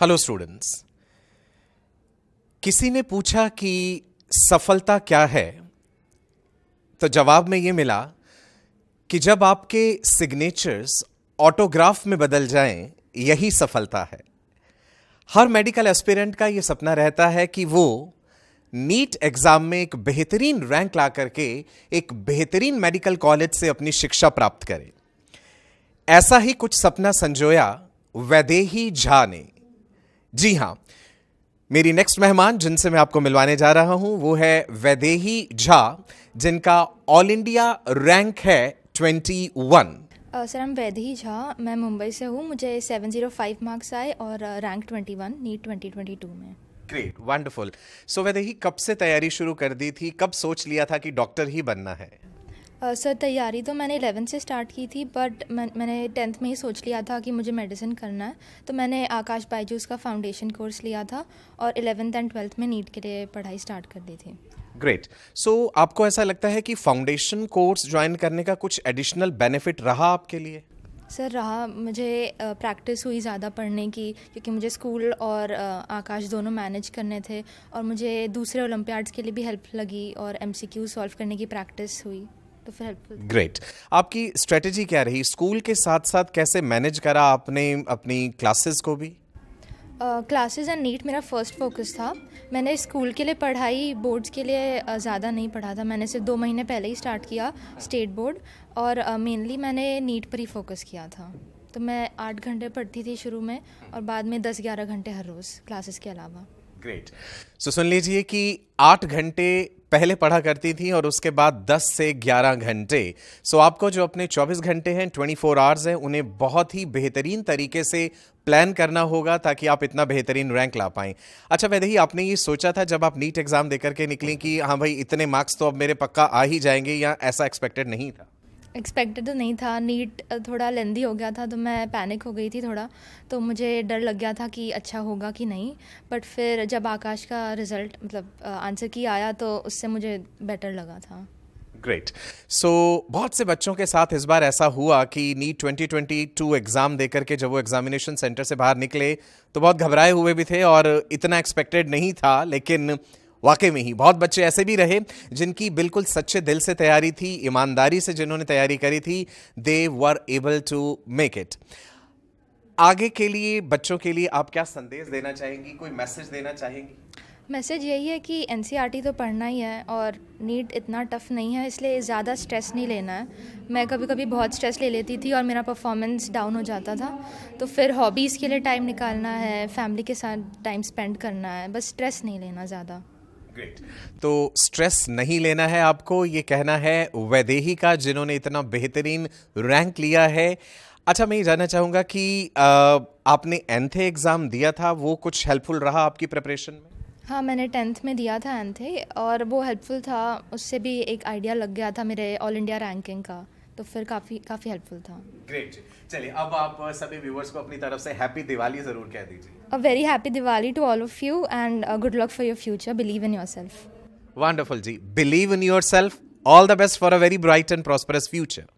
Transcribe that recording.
hello students किसी ने पूछा कि सफलता क्या है तो जवाब में ये मिला कि जब आपके सिग्नेचर्स ऑटोग्राफ में बदल जाएं यही सफलता है हर मेडिकल एस्पिरेंट का ये सपना रहता है कि वो नीट एग्ज़ाम में एक बेहतरीन रैंक ला करके एक बेहतरीन मेडिकल कॉलेज से अपनी शिक्षा प्राप्त करे ऐसा ही कुछ सपना संजोया वैदेही झा ने जी हाँ मेरी नेक्स्ट मेहमान जिनसे मैं आपको मिलवाने जा रहा हूं वो है वैदेही झा जिनका ऑल इंडिया रैंक है 21 सर हम वैदेही झा मैं मुंबई से हूँ मुझे 705 मार्क्स आए और रैंक 21 नीट 2022 में ग्रेट वंडरफुल सो वैदेही कब से तैयारी शुरू कर दी थी कब सोच लिया था कि डॉक्टर ही बनना है सर uh, तैयारी तो मैंने एलेवन से स्टार्ट की थी बट मैं, मैंने टेंथ में ही सोच लिया था कि मुझे मेडिसिन करना है तो मैंने आकाश बायजूस का फाउंडेशन कोर्स लिया था और एलेवेंथ एंड ट्वेल्थ में नीट के लिए पढ़ाई स्टार्ट कर दी थी ग्रेट सो so, आपको ऐसा लगता है कि फाउंडेशन कोर्स ज्वाइन करने का कुछ एडिशनल बेनिफिट रहा आपके लिए सर रहा मुझे प्रैक्टिस हुई ज़्यादा पढ़ने की क्योंकि मुझे स्कूल और आकाश दोनों मैनेज करने थे और मुझे दूसरे ओलम्पियाड्स के लिए भी हेल्प लगी और एम सॉल्व करने की प्रैक्टिस हुई तो फिर हेल्पफुल ग्रेट आपकी स्ट्रेटजी क्या रही स्कूल के साथ साथ कैसे मैनेज करा आपने अपनी क्लासेस को भी क्लासेस एंड नीट मेरा फर्स्ट फोकस था मैंने स्कूल के लिए पढ़ाई बोर्ड्स के लिए ज़्यादा नहीं पढ़ा था मैंने सिर्फ दो महीने पहले ही स्टार्ट किया स्टेट बोर्ड और मेनली uh, मैंने नीट पर ही फोकस किया था तो मैं आठ घंटे पढ़ती थी शुरू में और बाद में दस ग्यारह घंटे हर रोज़ क्लासेस के अलावा ग्रेट सो so, सुन लीजिए कि आठ घंटे पहले पढ़ा करती थी और उसके बाद 10 से 11 घंटे सो so आपको जो अपने 24 घंटे हैं 24 फोर आवर्स हैं उन्हें बहुत ही बेहतरीन तरीके से प्लान करना होगा ताकि आप इतना बेहतरीन रैंक ला पाएँ अच्छा वैदही आपने ये सोचा था जब आप नीट एग्ज़ाम दे करके निकली कि हाँ भाई इतने मार्क्स तो अब मेरे पक्का आ ही जाएंगे या ऐसा एक्सपेक्टेड नहीं था एक्सपेक्टेड तो नहीं था नीट थोड़ा लेंदी हो गया था तो मैं पैनिक हो गई थी थोड़ा तो मुझे डर लग गया था कि अच्छा होगा कि नहीं बट फिर जब आकाश का रिज़ल्ट मतलब आंसर की आया तो उससे मुझे बेटर लगा था ग्रेट सो so, बहुत से बच्चों के साथ इस बार ऐसा हुआ कि नीट 2022 एग्ज़ाम दे करके जब वो एग्जामिनेशन सेंटर से बाहर निकले तो बहुत घबराए हुए भी थे और इतना एक्सपेक्टेड नहीं था लेकिन वाकई में ही बहुत बच्चे ऐसे भी रहे जिनकी बिल्कुल सच्चे दिल से तैयारी थी ईमानदारी से जिन्होंने तैयारी करी थी they were able to make it आगे के लिए बच्चों के लिए आप क्या संदेश देना चाहेंगी कोई मैसेज देना चाहेंगी मैसेज यही है कि एन e तो पढ़ना ही है और नीट इतना टफ नहीं है इसलिए ज़्यादा स्ट्रेस नहीं लेना है मैं कभी कभी बहुत स्ट्रेस ले लेती थी और मेरा परफॉर्मेंस डाउन हो जाता था तो फिर हॉबीज़ के लिए टाइम निकालना है फैमिली के साथ टाइम स्पेंड करना है बस स्ट्रेस नहीं लेना ज़्यादा ग्रेट तो स्ट्रेस नहीं लेना है आपको ये कहना है वैदेही का जिन्होंने इतना बेहतरीन रैंक लिया है अच्छा मैं ये जानना चाहूँगा कि आपने एंथे एग्ज़ाम दिया था वो कुछ हेल्पफुल रहा आपकी प्रिपरेशन में हाँ मैंने टेंथ में दिया था एंथे और वो हेल्पफुल था उससे भी एक आइडिया लग गया था मेरे ऑल इंडिया रैंकिंग का तो फिर काफ़ी काफ़ी हेल्पफुल था ग्रेट चलिए अब आप सभी व्यूवर्स को अपनी तरफ से हैप्पी दिवाली ज़रूर कह दीजिए a very happy Diwali to all of you and good luck for your future believe in your self wonderful ji believe in yourself self all the best for a very bright and prosperous future